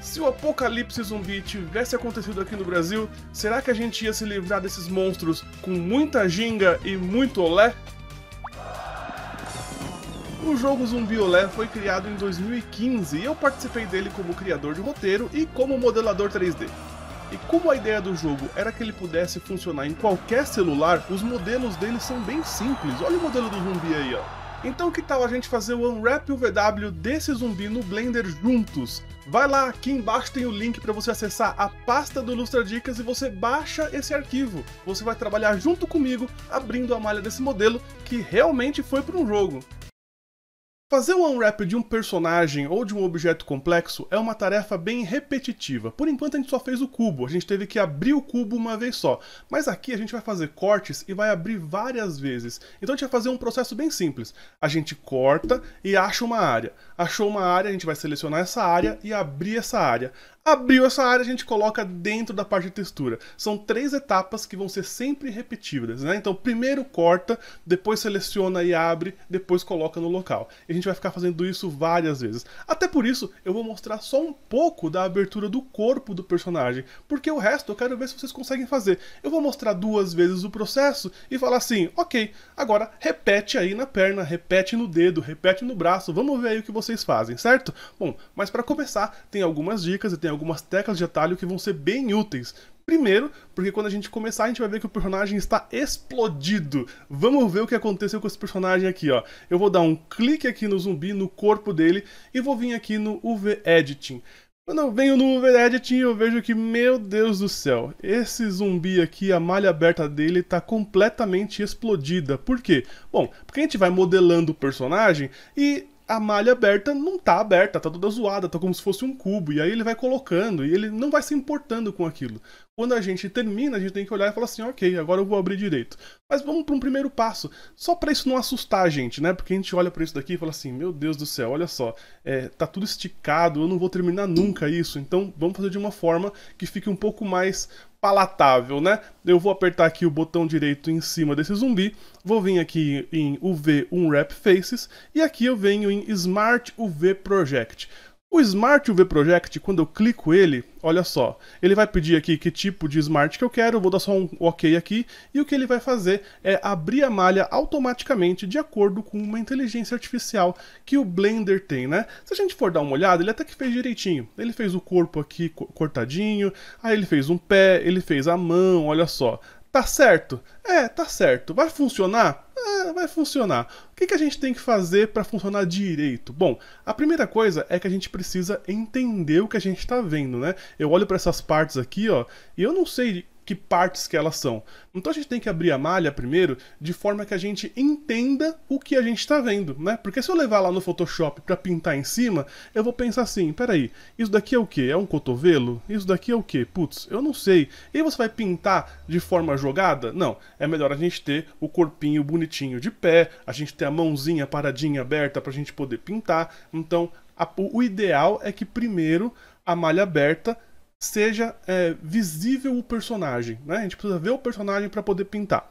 Se o apocalipse zumbi tivesse acontecido aqui no Brasil, será que a gente ia se livrar desses monstros com muita ginga e muito olé? O jogo Zumbi Olé foi criado em 2015 e eu participei dele como criador de roteiro e como modelador 3D. E como a ideia do jogo era que ele pudesse funcionar em qualquer celular, os modelos dele são bem simples. Olha o modelo do zumbi aí, ó. Então que tal a gente fazer o Unwrap UVW desse zumbi no Blender juntos? Vai lá, aqui embaixo tem o link para você acessar a pasta do Ilustra Dicas e você baixa esse arquivo. Você vai trabalhar junto comigo abrindo a malha desse modelo que realmente foi para um jogo. Fazer um unwrap de um personagem ou de um objeto complexo é uma tarefa bem repetitiva. Por enquanto a gente só fez o cubo, a gente teve que abrir o cubo uma vez só. Mas aqui a gente vai fazer cortes e vai abrir várias vezes. Então a gente vai fazer um processo bem simples. A gente corta e acha uma área. Achou uma área, a gente vai selecionar essa área e abrir essa área. Abriu essa área, a gente coloca dentro da parte de textura. São três etapas que vão ser sempre repetidas, né? Então, primeiro corta, depois seleciona e abre, depois coloca no local. E a gente vai ficar fazendo isso várias vezes. Até por isso, eu vou mostrar só um pouco da abertura do corpo do personagem, porque o resto eu quero ver se vocês conseguem fazer. Eu vou mostrar duas vezes o processo e falar assim, ok, agora repete aí na perna, repete no dedo, repete no braço, vamos ver aí o que vocês fazem, certo? Bom, mas para começar, tem algumas dicas e tem algumas algumas teclas de atalho que vão ser bem úteis. Primeiro, porque quando a gente começar, a gente vai ver que o personagem está explodido. Vamos ver o que aconteceu com esse personagem aqui, ó. Eu vou dar um clique aqui no zumbi, no corpo dele, e vou vir aqui no UV Editing. Quando eu venho no UV Editing, eu vejo que, meu Deus do céu, esse zumbi aqui, a malha aberta dele está completamente explodida. Por quê? Bom, porque a gente vai modelando o personagem e a malha aberta não tá aberta, tá toda zoada, tá como se fosse um cubo. E aí ele vai colocando e ele não vai se importando com aquilo. Quando a gente termina, a gente tem que olhar e falar assim, ok, agora eu vou abrir direito. Mas vamos para um primeiro passo, só para isso não assustar a gente, né? Porque a gente olha para isso daqui e fala assim, meu Deus do céu, olha só, é, tá tudo esticado, eu não vou terminar nunca isso. Então vamos fazer de uma forma que fique um pouco mais palatável, né? Eu vou apertar aqui o botão direito em cima desse zumbi, vou vir aqui em UV Unwrap Faces e aqui eu venho em Smart UV Project. O Smart UV Project, quando eu clico ele, olha só, ele vai pedir aqui que tipo de Smart que eu quero, vou dar só um OK aqui, e o que ele vai fazer é abrir a malha automaticamente de acordo com uma inteligência artificial que o Blender tem, né? Se a gente for dar uma olhada, ele até que fez direitinho. Ele fez o corpo aqui co cortadinho, aí ele fez um pé, ele fez a mão, olha só. Tá certo? É, tá certo. Vai funcionar? vai funcionar. O que, que a gente tem que fazer para funcionar direito? Bom, a primeira coisa é que a gente precisa entender o que a gente está vendo, né? Eu olho para essas partes aqui, ó, e eu não sei que partes que elas são. Então a gente tem que abrir a malha primeiro, de forma que a gente entenda o que a gente está vendo, né? Porque se eu levar lá no Photoshop para pintar em cima, eu vou pensar assim, peraí, isso daqui é o que? É um cotovelo? Isso daqui é o que? Putz, eu não sei. E você vai pintar de forma jogada? Não, é melhor a gente ter o corpinho bonitinho de pé, a gente ter a mãozinha paradinha aberta para a gente poder pintar. Então a, o ideal é que primeiro a malha aberta seja é, visível o personagem, né? A gente precisa ver o personagem para poder pintar.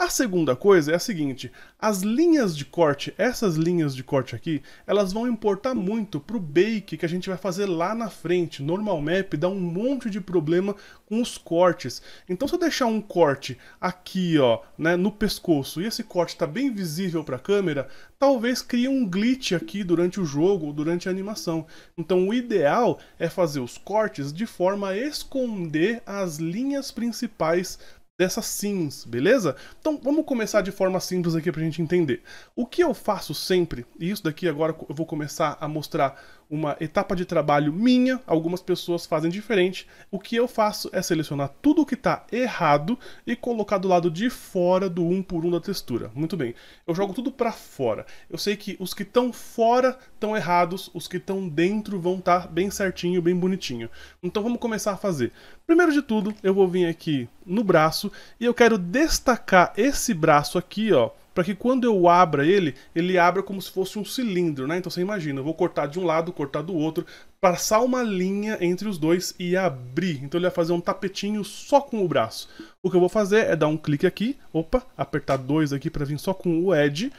A segunda coisa é a seguinte: as linhas de corte, essas linhas de corte aqui, elas vão importar muito para o bake que a gente vai fazer lá na frente. Normal map dá um monte de problema com os cortes. Então, se eu deixar um corte aqui, ó, né, no pescoço, e esse corte está bem visível para a câmera, talvez crie um glitch aqui durante o jogo ou durante a animação. Então, o ideal é fazer os cortes de forma a esconder as linhas principais dessas sims, beleza? Então vamos começar de forma simples aqui para a gente entender. O que eu faço sempre, e isso daqui agora eu vou começar a mostrar uma etapa de trabalho minha, algumas pessoas fazem diferente. O que eu faço é selecionar tudo o que está errado e colocar do lado de fora do 1 um por 1 um da textura. Muito bem, eu jogo tudo para fora. Eu sei que os que estão fora estão errados, os que estão dentro vão estar tá bem certinho, bem bonitinho. Então vamos começar a fazer. Primeiro de tudo, eu vou vir aqui no braço e eu quero destacar esse braço aqui, ó, para que quando eu abra ele, ele abra como se fosse um cilindro, né? Então você imagina, eu vou cortar de um lado, cortar do outro, passar uma linha entre os dois e abrir. Então ele vai fazer um tapetinho só com o braço. O que eu vou fazer é dar um clique aqui, opa, apertar dois aqui para vir só com o edge.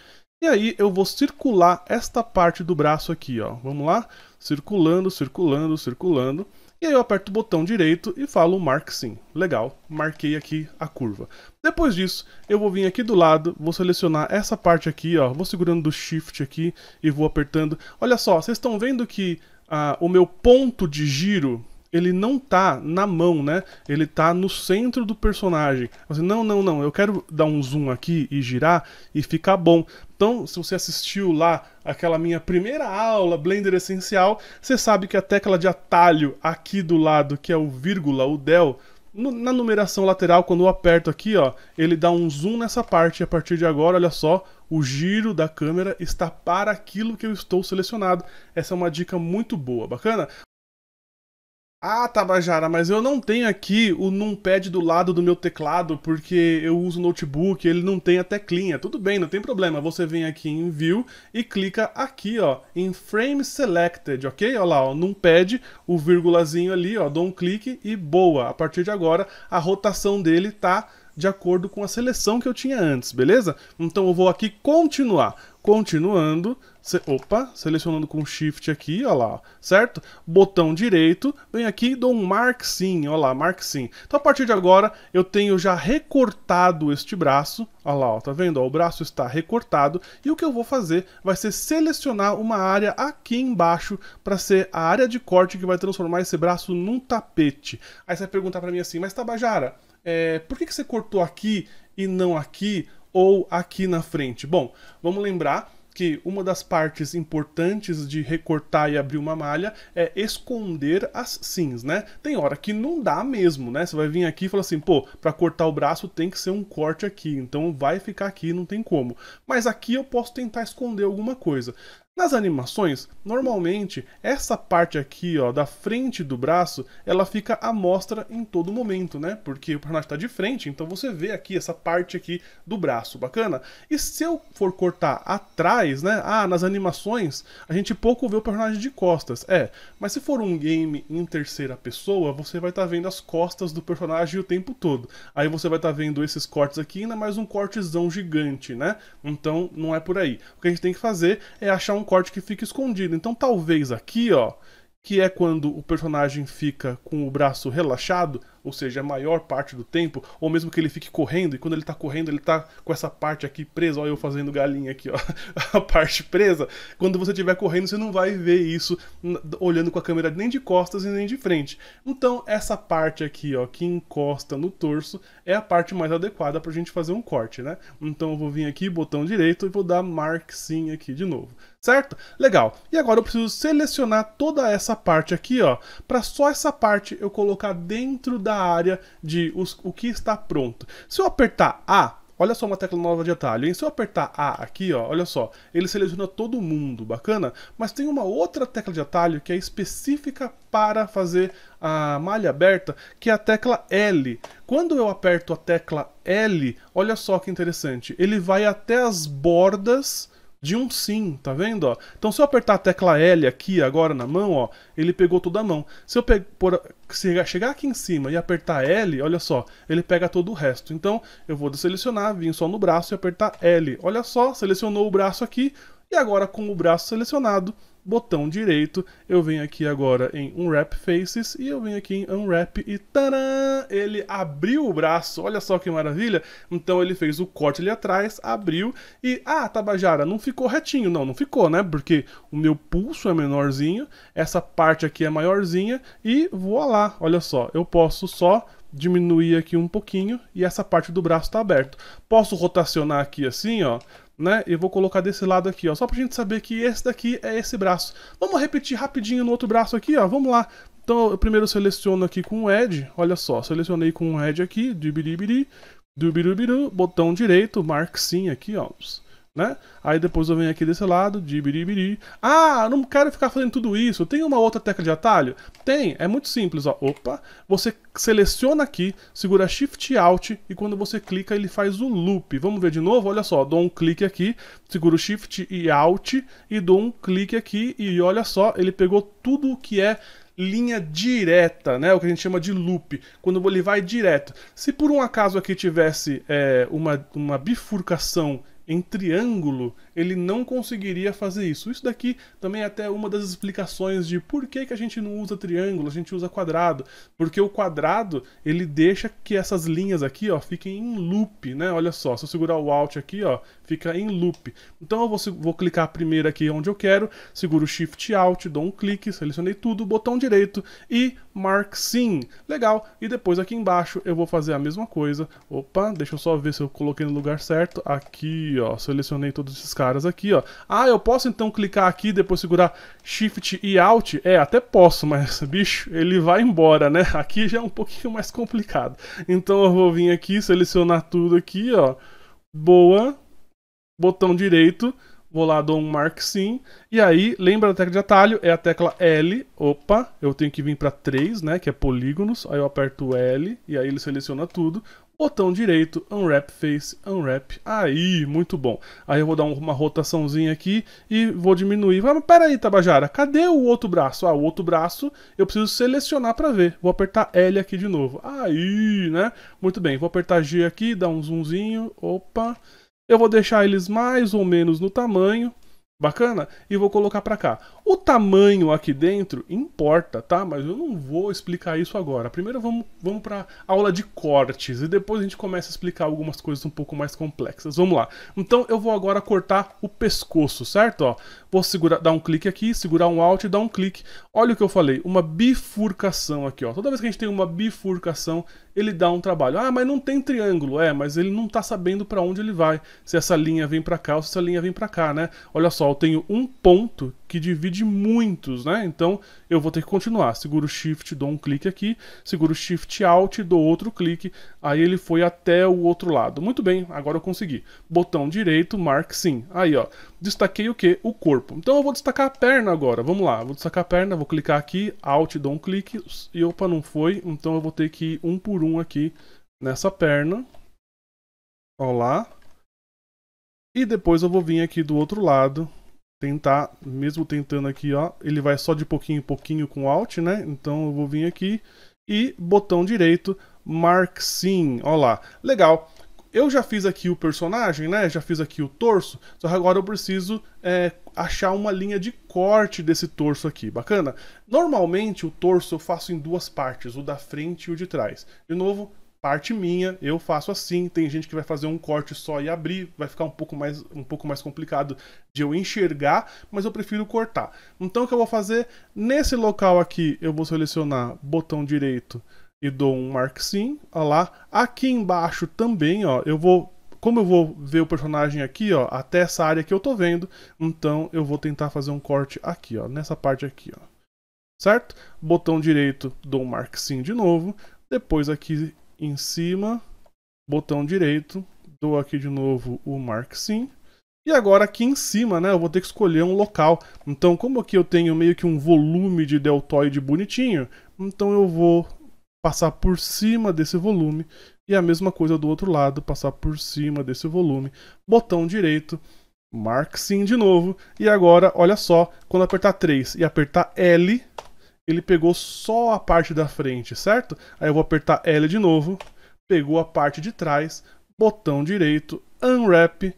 E aí eu vou circular esta parte do braço aqui, ó. Vamos lá? Circulando, circulando, circulando. E aí eu aperto o botão direito e falo Mark Sim. Legal, marquei aqui a curva. Depois disso, eu vou vir aqui do lado, vou selecionar essa parte aqui, ó, vou segurando do Shift aqui e vou apertando. Olha só, vocês estão vendo que ah, o meu ponto de giro ele não tá na mão, né? Ele tá no centro do personagem. Você, assim, não, não, não, eu quero dar um zoom aqui e girar e ficar bom. Então, se você assistiu lá aquela minha primeira aula Blender Essencial, você sabe que a tecla de atalho aqui do lado, que é o vírgula, o del, na numeração lateral, quando eu aperto aqui, ó, ele dá um zoom nessa parte. E a partir de agora, olha só, o giro da câmera está para aquilo que eu estou selecionado. Essa é uma dica muito boa, bacana? Ah, Tabajara, mas eu não tenho aqui o numpad do lado do meu teclado porque eu uso notebook, ele não tem a teclinha. Tudo bem, não tem problema. Você vem aqui em View e clica aqui, ó, em Frame Selected, ok? Olha lá, ó, numpad, o vírgulazinho ali, ó, dou um clique e boa. A partir de agora, a rotação dele tá de acordo com a seleção que eu tinha antes, beleza? Então eu vou aqui continuar. Continuando, se, opa, selecionando com Shift aqui, ó lá, certo? Botão direito, vem aqui e dou um Mark Sim, ó lá, Mark Sim. Então a partir de agora eu tenho já recortado este braço, ó lá, ó, tá vendo? Ó, o braço está recortado e o que eu vou fazer vai ser selecionar uma área aqui embaixo para ser a área de corte que vai transformar esse braço num tapete. Aí você vai perguntar para mim assim, mas Tabajara, é, por que, que você cortou aqui e não aqui ou aqui na frente? Bom, vamos lembrar que uma das partes importantes de recortar e abrir uma malha é esconder as sims, né? Tem hora que não dá mesmo, né? Você vai vir aqui e falar assim, pô, para cortar o braço tem que ser um corte aqui, então vai ficar aqui, não tem como. Mas aqui eu posso tentar esconder alguma coisa. Nas animações, normalmente essa parte aqui, ó, da frente do braço, ela fica à mostra em todo momento, né? Porque o personagem está de frente, então você vê aqui essa parte aqui do braço, bacana? E se eu for cortar atrás, né? Ah, nas animações, a gente pouco vê o personagem de costas, é. Mas se for um game em terceira pessoa, você vai estar tá vendo as costas do personagem o tempo todo. Aí você vai estar tá vendo esses cortes aqui, ainda mais um cortezão gigante, né? Então não é por aí. O que a gente tem que fazer é achar um corte que fica escondido. Então talvez aqui, ó, que é quando o personagem fica com o braço relaxado, ou seja, é a maior parte do tempo, ou mesmo que ele fique correndo, e quando ele tá correndo, ele tá com essa parte aqui presa, olha eu fazendo galinha aqui, ó, a parte presa. Quando você estiver correndo, você não vai ver isso olhando com a câmera nem de costas e nem de frente. Então, essa parte aqui, ó, que encosta no torso, é a parte mais adequada pra gente fazer um corte, né? Então eu vou vir aqui, botão direito, e vou dar mark sim aqui de novo certo? Legal. E agora eu preciso selecionar toda essa parte aqui, ó, para só essa parte eu colocar dentro da área de os, o que está pronto. Se eu apertar A, Olha só uma tecla nova de atalho, hein? Se eu apertar A aqui, ó, olha só, ele seleciona todo mundo, bacana? Mas tem uma outra tecla de atalho que é específica para fazer a malha aberta, que é a tecla L. Quando eu aperto a tecla L, olha só que interessante, ele vai até as bordas de um sim, tá vendo? Ó? Então se eu apertar a tecla L aqui agora na mão, ó, ele pegou toda a mão. Se eu por... se chegar aqui em cima e apertar L, olha só, ele pega todo o resto. Então eu vou deselecionar, vim só no braço e apertar L. Olha só, selecionou o braço aqui, e agora com o braço selecionado, botão direito, eu venho aqui agora em Unwrap Faces e eu venho aqui em Unwrap e taram, ele abriu o braço, olha só que maravilha. Então ele fez o corte ali atrás, abriu e, ah, Tabajara, não ficou retinho. Não, não ficou, né? Porque o meu pulso é menorzinho, essa parte aqui é maiorzinha e voa lá, olha só, eu posso só diminuir aqui um pouquinho e essa parte do braço está aberto. Posso rotacionar aqui assim, ó, né? Eu vou colocar desse lado aqui, ó, só pra gente saber que esse daqui é esse braço. Vamos repetir rapidinho no outro braço aqui, ó, vamos lá. Então eu primeiro seleciono aqui com o Edge, olha só, selecionei com o Edge aqui, dubiribiri, dubirubiru, botão direito, mark sim aqui, ó, né? Aí depois eu venho aqui desse lado, de Ah, não quero ficar fazendo tudo isso. Tem uma outra tecla de atalho? Tem, é muito simples. Ó. Opa, você seleciona aqui, segura Shift Alt e quando você clica ele faz o loop. Vamos ver de novo? Olha só, dou um clique aqui, seguro Shift e Alt e dou um clique aqui e olha só, ele pegou tudo o que é linha direta, né? O que a gente chama de loop, quando ele vai direto. Se por um acaso aqui tivesse é, uma, uma bifurcação em triângulo ele não conseguiria fazer isso. Isso daqui também é até uma das explicações de por que, que a gente não usa triângulo, a gente usa quadrado. Porque o quadrado, ele deixa que essas linhas aqui, ó, fiquem em loop, né? Olha só, se eu segurar o Alt aqui, ó, fica em loop. Então eu vou, vou clicar primeiro aqui onde eu quero, seguro Shift Alt, dou um clique, selecionei tudo, botão direito e Mark Sim. Legal, e depois aqui embaixo eu vou fazer a mesma coisa. Opa, deixa eu só ver se eu coloquei no lugar certo. Aqui, ó, selecionei todos esses caras aqui, ó. Ah, eu posso então clicar aqui, depois segurar Shift e Alt? É, até posso, mas, bicho, ele vai embora, né? Aqui já é um pouquinho mais complicado. Então eu vou vir aqui, selecionar tudo aqui, ó. Boa. Botão direito. Vou lá, dou um mark sim. E aí, lembra da tecla de atalho? É a tecla L. Opa, eu tenho que vir para 3, né? Que é polígonos. Aí eu aperto L e aí ele seleciona tudo. Botão direito, Unwrap Face, Unwrap. Aí, muito bom. Aí eu vou dar uma rotaçãozinha aqui e vou diminuir. Mas peraí, Tabajara, cadê o outro braço? Ah, o outro braço eu preciso selecionar para ver. Vou apertar L aqui de novo. Aí, né? Muito bem, vou apertar G aqui, dar um zoomzinho. Opa. Eu vou deixar eles mais ou menos no tamanho. Bacana? E vou colocar para cá. O tamanho aqui dentro importa, tá? Mas eu não vou explicar isso agora. Primeiro vamos, vamos para aula de cortes e depois a gente começa a explicar algumas coisas um pouco mais complexas. Vamos lá. Então eu vou agora cortar o pescoço, certo? Ó, vou segurar, dar um clique aqui, segurar um alt e dar um clique. Olha o que eu falei, uma bifurcação aqui, ó. Toda vez que a gente tem uma bifurcação, ele dá um trabalho. Ah, mas não tem triângulo. É, mas ele não tá sabendo para onde ele vai. Se essa linha vem para cá ou se essa linha vem para cá, né? Olha só, tenho um ponto que divide muitos, né? Então eu vou ter que continuar. Seguro Shift, dou um clique aqui, seguro Shift Alt, dou outro clique, aí ele foi até o outro lado. Muito bem, agora eu consegui. Botão direito, mark sim. Aí ó, destaquei o que? O corpo. Então eu vou destacar a perna agora. Vamos lá, vou destacar a perna, vou clicar aqui, Alt, dou um clique, e opa, não foi. Então eu vou ter que ir um por um aqui nessa perna. Olá. lá. E depois eu vou vir aqui do outro lado tentar, mesmo tentando aqui, ó, ele vai só de pouquinho em pouquinho com Alt, né? Então eu vou vir aqui e botão direito, Mark Sim, ó lá. Legal. Eu já fiz aqui o personagem, né? Já fiz aqui o torso, só que agora eu preciso é, achar uma linha de corte desse torso aqui, bacana? Normalmente o torso eu faço em duas partes, o da frente e o de trás. De novo, parte minha, eu faço assim. Tem gente que vai fazer um corte só e abrir, vai ficar um pouco mais, um pouco mais complicado de eu enxergar, mas eu prefiro cortar. Então o que eu vou fazer? Nesse local aqui, eu vou selecionar botão direito e dou um mark sim, ó lá. Aqui embaixo também, ó, eu vou como eu vou ver o personagem aqui, ó, até essa área que eu tô vendo, então eu vou tentar fazer um corte aqui, ó, nessa parte aqui, ó. Certo? Botão direito, dou um mark sim de novo, depois aqui em cima, botão direito, dou aqui de novo o Mark Sim. E agora aqui em cima, né, eu vou ter que escolher um local. Então, como aqui eu tenho meio que um volume de deltoide bonitinho, então eu vou passar por cima desse volume. E a mesma coisa do outro lado, passar por cima desse volume. Botão direito, Mark Sim de novo. E agora, olha só, quando apertar 3 e apertar L, ele pegou só a parte da frente, certo? Aí eu vou apertar L de novo, pegou a parte de trás, botão direito, unwrap,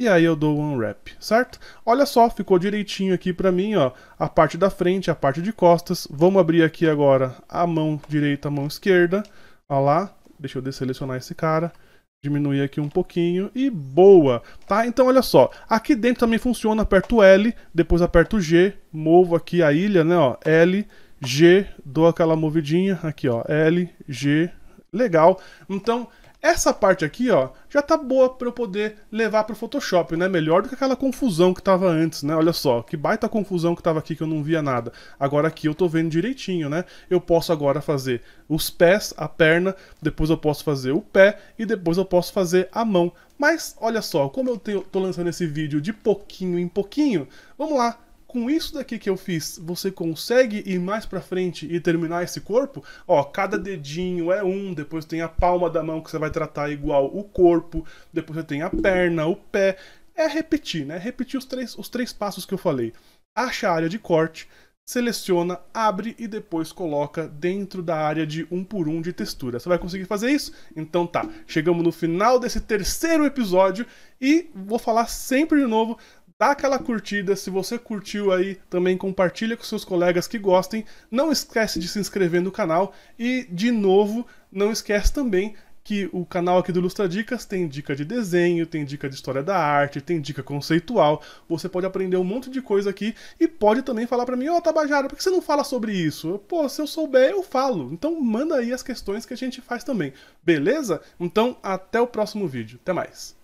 e aí eu dou unwrap, certo? Olha só, ficou direitinho aqui para mim, ó, a parte da frente, a parte de costas. Vamos abrir aqui agora a mão direita, a mão esquerda, ó lá, deixa eu desselecionar esse cara diminuir aqui um pouquinho e boa, tá? Então olha só, aqui dentro também funciona, aperto L, depois aperto G, movo aqui a ilha, né, ó, L, G, dou aquela movidinha, aqui ó, L, G, legal. Então essa parte aqui, ó, já tá boa para eu poder levar para o Photoshop, né? Melhor do que aquela confusão que tava antes, né? Olha só, que baita confusão que tava aqui que eu não via nada. Agora aqui eu tô vendo direitinho, né? Eu posso agora fazer os pés, a perna, depois eu posso fazer o pé e depois eu posso fazer a mão. Mas olha só, como eu tenho, tô lançando esse vídeo de pouquinho em pouquinho, vamos lá com isso daqui que eu fiz, você consegue ir mais para frente e terminar esse corpo? Ó, cada dedinho é um, depois tem a palma da mão que você vai tratar igual o corpo, depois você tem a perna, o pé. É repetir, né? Repetir os três, os três passos que eu falei. Acha a área de corte, seleciona, abre e depois coloca dentro da área de um por um de textura. Você vai conseguir fazer isso? Então tá, chegamos no final desse terceiro episódio e vou falar sempre de novo dá aquela curtida. Se você curtiu aí, também compartilha com seus colegas que gostem. Não esquece de se inscrever no canal e, de novo, não esquece também que o canal aqui do Ilustra Dicas tem dica de desenho, tem dica de história da arte, tem dica conceitual. Você pode aprender um monte de coisa aqui e pode também falar para mim, ó, oh, Tabajara, por que você não fala sobre isso? Pô, se eu souber, eu falo. Então manda aí as questões que a gente faz também. Beleza? Então até o próximo vídeo. Até mais.